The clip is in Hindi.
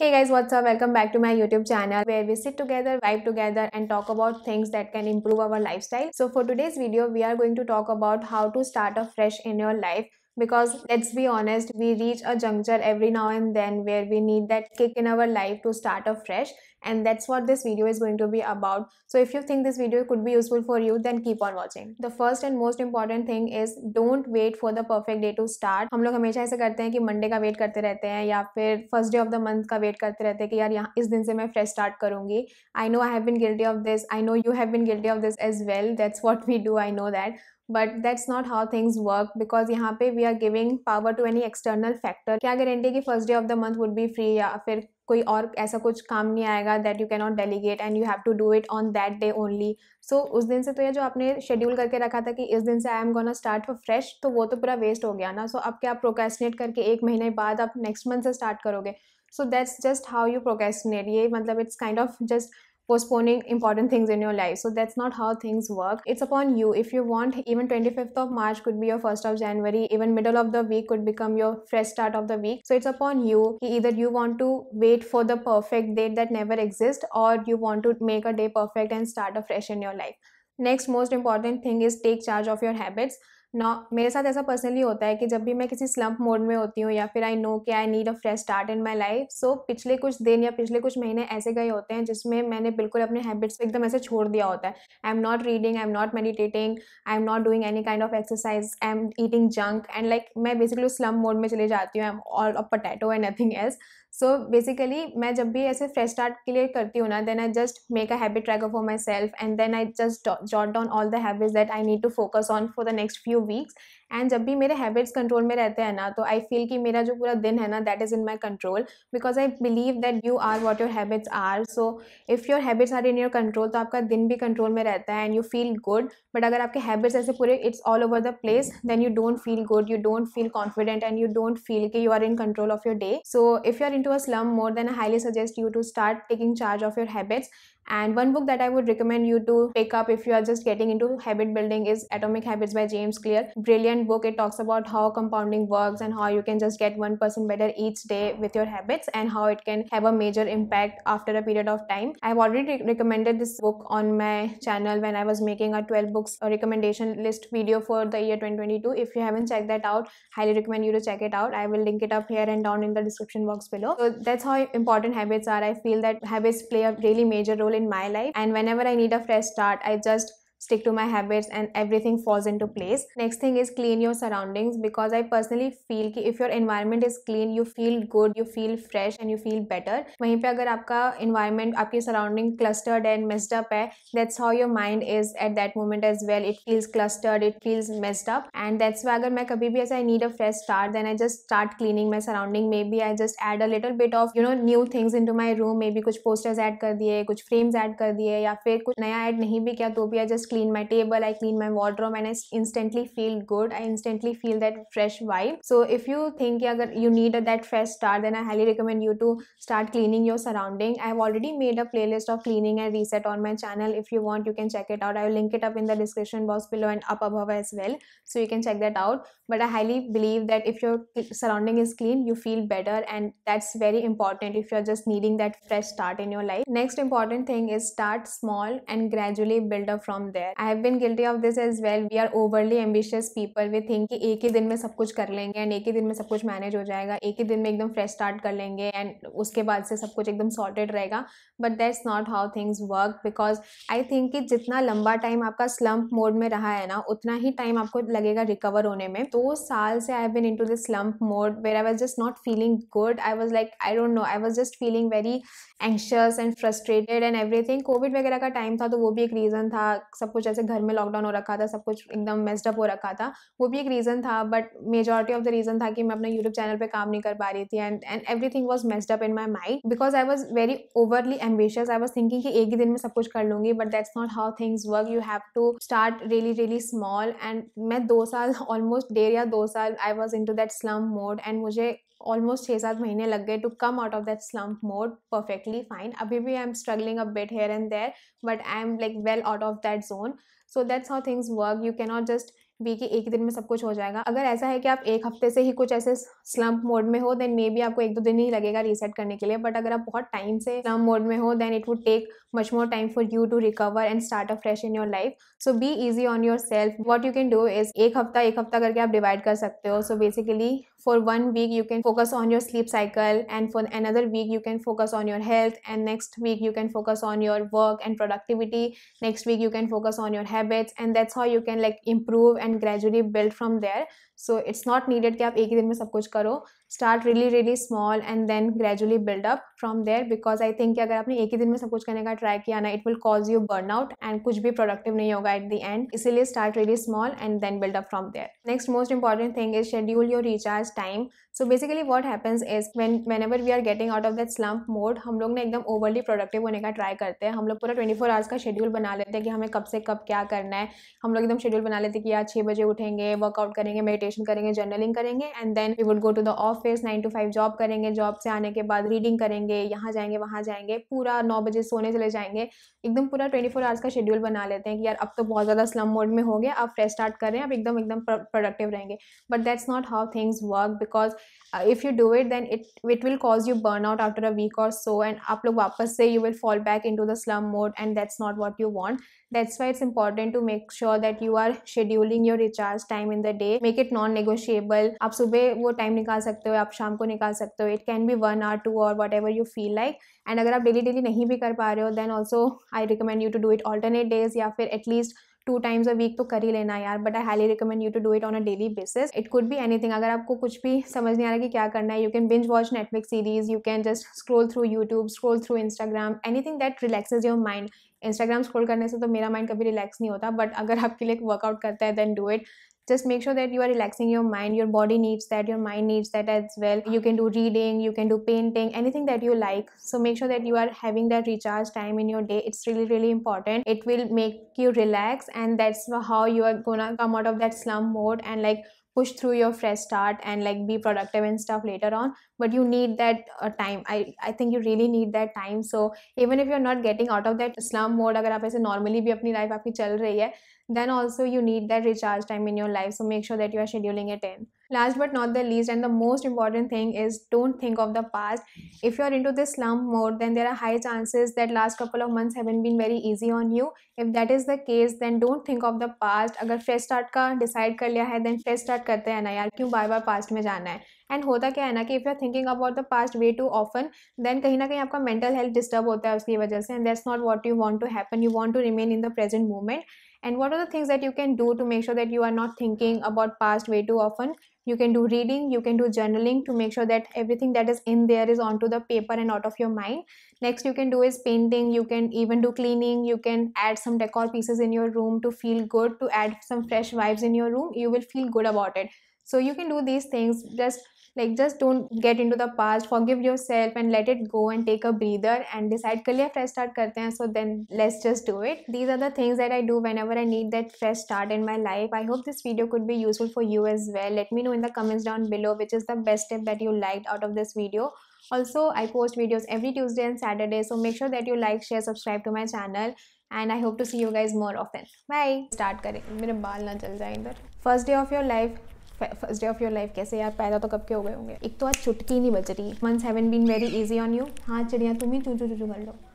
Hey guys, what's up? Welcome back to my YouTube channel where we sit together, vibe together and talk about things that can improve our lifestyle. So for today's video, we are going to talk about how to start afresh in your life because let's be honest, we reach a juncture every now and then where we need that kick in our life to start afresh and that's what this video is going to be about so if you think this video could be useful for you then keep on watching the first and most important thing is don't wait for the perfect day to start हम लोग हमेशा ऐसे करते हैं कि मंडे का वेट करते रहते हैं या फिर first day of the month का वेट करते रहते हैं कि यार यहाँ इस दिन से मैं फ्रेश स्टार्ट करूंगी I know I have been guilty of this I know you have been guilty of this as well that's what we do I know that but that's not how things work because यहाँ पे we are giving power to any external factor क्या गारंटी कि first day of the month would be free या फिर कोई और ऐसा कुछ काम नहीं आएगा that you cannot delegate and you have to do it on that day only so उस दिन से तो ये जो आपने शेड्यूल करके रखा था कि इस दिन से I am gonna start for fresh तो वो तो पूरा वेस्ट हो गया ना सो so, अब क्या आप प्रोकेस्टिनेट करके एक महीने बाद आप नेक्स्ट मंथ से स्टार्ट करोगे so that's just how you procrastinate ये मतलब it's kind of just postponing important things in your life so that's not how things work it's upon you if you want even 25th of march could be your 1st of january even middle of the week could become your fresh start of the week so it's upon you either you want to wait for the perfect date that never exists or you want to make a day perfect and start afresh in your life next most important thing is take charge of your habits ना मेरे साथ ऐसा पर्सनली होता है कि जब भी मैं किसी स्लम्प मोड में होती हूँ या फिर आई नो कि I need a fresh start in my life so पिछले कुछ दिन या पिछले कुछ महीने ऐसे गए होते हैं जिसमें मैंने बिल्कुल अपने हैबिट्स को एकदम ऐसे छोड़ दिया होता है I am not reading I am not meditating I am not doing any kind of exercise I am eating junk and like मैं बेसिकली स्लम्प मोड में चले जाती हूँ I am all a potato and nothing else so basically मैं जब भी ऐसे फ्रेश स्टार्ट के लिए करती हूँ ना then I just make a habit tracker for myself and then I just jot down all the habits that I need to focus on for the next few few weeks and जब भी मेरे हैबिट्स कंट्रोल में रहते हैं ना तो आई फील कि मेरा जो पूरा दिन है ना that is in my control because I believe that you are what your habits are so if your habits are in your control तो आपका दिन भी कंट्रोल में रहता है and you feel good but अगर आपके हैबिट्स ऐसे पूरे it's all over the place then you don't feel good you don't feel confident and you don't feel कि you are in control of your day so if you are into a slump mode then I highly suggest you to start taking charge of your habits And one book that I would recommend you to pick up if you are just getting into habit building is Atomic Habits by James Clear. Brilliant book. It talks about how compounding works and how you can just get 1% better each day with your habits and how it can have a major impact after a period of time. I've already re- recommended this book on my channel when I was making a 12 books recommendation list video for the year 2022. If you haven't checked that out, highly recommend you to check it out. I will link it up here and down in the description box below. So that's how important habits are. I feel that habits play a really major role in my life and whenever i need a fresh start i just stick to my habits and everything falls into place next thing is clean your surroundings because i personally feel ki if your environment is clean you feel good you feel fresh and you feel better वहीं पे अगर आपका environment आपकी surrounding clustered and messed up है that's how your mind is at that moment as well it feels clustered it feels messed up and that's why अगर मैं कभी भी ऐसा I need a fresh start then I just start cleaning my surrounding maybe I just add a little bit of you know new things into my room maybe kuch posters add kar diye kuch frames add kar diye ya fir kuch naya add nahi bhi kiya to bhi I just clean my table i clean my wardrobe and i instantly feel good i instantly feel that fresh vibe so if you think you need that fresh start then i highly recommend you to start cleaning your surrounding i've already made a playlist of cleaning and reset on my channel if you want you can check it out i'll link it up in the description box below and up above as well so you can check that out but i highly believe that if your surrounding is clean you feel better and that's very important if you're just needing that fresh start in your life next important thing is start small and gradually build up from there there I have been guilty of this as well we are overly ambitious people we think कि एक ही दिन में सब कुछ कर लेंगे एंड एक ही दिन में सब कुछ मैनेज हो जाएगा एक ही दिन में एकदम फ्रेश स्टार्ट कर लेंगे एंड उसके बाद से सब कुछ एकदम सॉर्टेड रहेगा but that's not how things work because I think कि जितना लंबा टाइम आपका स्लम्प मोड में रहा है ना उतना ही टाइम आपको लगेगा रिकवर होने में दो तो साल से I have been into this slump mode where I was just not feeling good I was like I don't know I was just feeling very anxious and frustrated and everything covid वगैरह का टाइम था तो वो भी एक रीज़न था सब सब कुछ ऐसे घर में लॉकडाउन हो रखा था सब कुछ एकदम मेस्डअप हो रखा था वो भी एक रीज़न था but majority of the reason था कि मैं अपना यूट्यूब चैनल पर काम नहीं कर पा रही थी and and everything was messed up in my mind because I was very overly ambitious I was thinking कि एक ही दिन में सब कुछ कर लूँगी but that's not how things work you have to start really really small and मैं दो साल ऑलमोस्ट डेढ़ या दो साल I was into that slump mode and मुझे ऑलमोस्ट छः सात महीने लग गए to come out of that slump mode perfectly fine अभी भी I am struggling a bit here and there but I am like well out of that zone so that's how things work you cannot just be कि एक दिन में सब कुछ हो जाएगा अगर ऐसा है कि आप एक हफ्ते से ही कुछ ऐसे स्लम्प मोड में हो देन मे बी आपको एक दो दिन ही लगेगा रीसेट करने के लिए बट अगर आप बहुत टाइम से स्लम्प मोड में हो then it would take much more time for you to recover and start a fresh in your life so be easy on yourself what you can do is एक हफ्ता एक हफ्ता करके आप डिवाइड कर सकते हो so basically for one week you can focus on your sleep cycle and for another week you can focus on your health and next week you can focus on your work and productivity next week you can focus on your habits and that's how you can like improve and and gradually build from there so it's not needed कि आप एक ही दिन में सब कुछ करो start really really small and then gradually up from there because I think कि अगर आपने एक ही दिन में सब कुछ करने का ट्राई किया ना it will cause you burn out and कुछ भी प्रोडक्टिव नहीं होगा एट द एंड इसीलिए start really small and then build up from there next most important thing is schedule your recharge time so basically what happens is when whenever we are getting out of that slump mode हम लोग ने एकदम ओवरली प्रोडक्टिव होने का ट्राई करते हैं हम लोग पूरा ट्वेंटी फोर आवर्स का शेड्यूल बना लेते हैं कि हमें कब से कब क्या करना है हम लोग एकदम शेड्यूल बना लेते हैं कि यार छः बजे उठेंगे वर्कआउट करेंगे मेडिटेशन मेडिटेशन करेंगे जर्नलिंग करेंगे and then we would go to the office nine to five job करेंगे जॉब से आने के बाद रीडिंग करेंगे यहाँ जाएंगे वहाँ जाएंगे पूरा नौ बजे सोने चले जाएंगे एकदम पूरा ट्वेंटी फोर आवर्स का शेड्यूल बना लेते हैं कि यार अब तो बहुत ज़्यादा स्लम मोड में हो गया अब फ्रेश स्टार्ट कर रहे हैं अब एकदम एकदम प्रोडक्टिव रहेंगे but that's not how things work because Uh, if you do it then it it will cause you burnout after a week or so and aap log wapas se you will fall back into the slum mode and that's not what you want that's why it's important to make sure that you are scheduling your recharge time in the day make it non negotiable आप सुबह time टाइम निकाल सकते हो आप शाम को like. सकते हो it can be one or two और whatever you feel like and अगर आप डेली डेली नहीं भी कर पा रहे हो then also I recommend you to do it alternate days या at least two times a week तो कर ही लेना यार but I highly recommend you to do it on a daily basis it could भी एनीथिंग अगर आपको कुछ भी समझ नहीं आ रहा कि क्या करना है you can binge watch Netflix series you can just scroll through YouTube scroll through Instagram anything that relaxes your mind Instagram scroll करने से तो मेरा माइंड कभी रिलैक्स नहीं होता बट अगर आपके लिए वर्कआउट करता है then do it just make sure that you are relaxing your mind your body needs that your mind needs that as well you can do reading you can do painting anything that you like so make sure that you are having that recharge time in your day it's really really important it will make you relax and that's how you are gonna come out of that slum mode and like push through your fresh start and like be productive and stuff later on but you need that uh, time i i think you really need that time so even if you're not getting out of that slum mode agar aap aise normally bhi apni life aapki chal rahi hai then also you need that recharge time in your life so make sure that you are scheduling it in last but not the least and the most important thing is don't think of the past if you are into this slump mode then there are high chances that last couple of months haven't been very easy on you if that is the case then don't think of the past अगर फ्रेश स्टार्ट का डिसाइड कर लिया है देन फ्रेश स्टार्ट करते हैं ना यार क्यों बार बार पास्ट में जाना है एंड होता क्या है ना कि if you are thinking about the past way too often then कहीं ना कहीं आपका मेंटल हेल्थ डिस्टर्ब होता है उसकी वजह से and that's not what you want to happen you want to remain in the present moment and what are the things that you can do to make sure that you are not thinking about past way too often you can do reading you can do journaling to make sure that everything that is in there is onto the paper and out of your mind next you can do is painting you can even do cleaning you can add some decor pieces in your room to feel good to add some fresh vibes in your room you will feel good about it so you can do these things just like just don't get into the past forgive yourself and let it go and take a breather and decide kal ye fresh start karte hain so then let's just do it these are the things that i do whenever i need that fresh start in my life i hope this video could be useful for you as well let me know in the comments down below which is the best tip that you liked out of this video also i post videos every tuesday and saturday so make sure that you like share subscribe to my channel and I hope to see you guys more often. Bye. Start करें मेरे बाल ना जल जाए इधर First day of your life. First day of your life कैसे यार पैदा तो कब के हो गए होंगे एक तो आज चुटकी नहीं बच रही वन सेवन been very easy on you हाँ चिड़िया तुम ही चूचू चूचू कर लो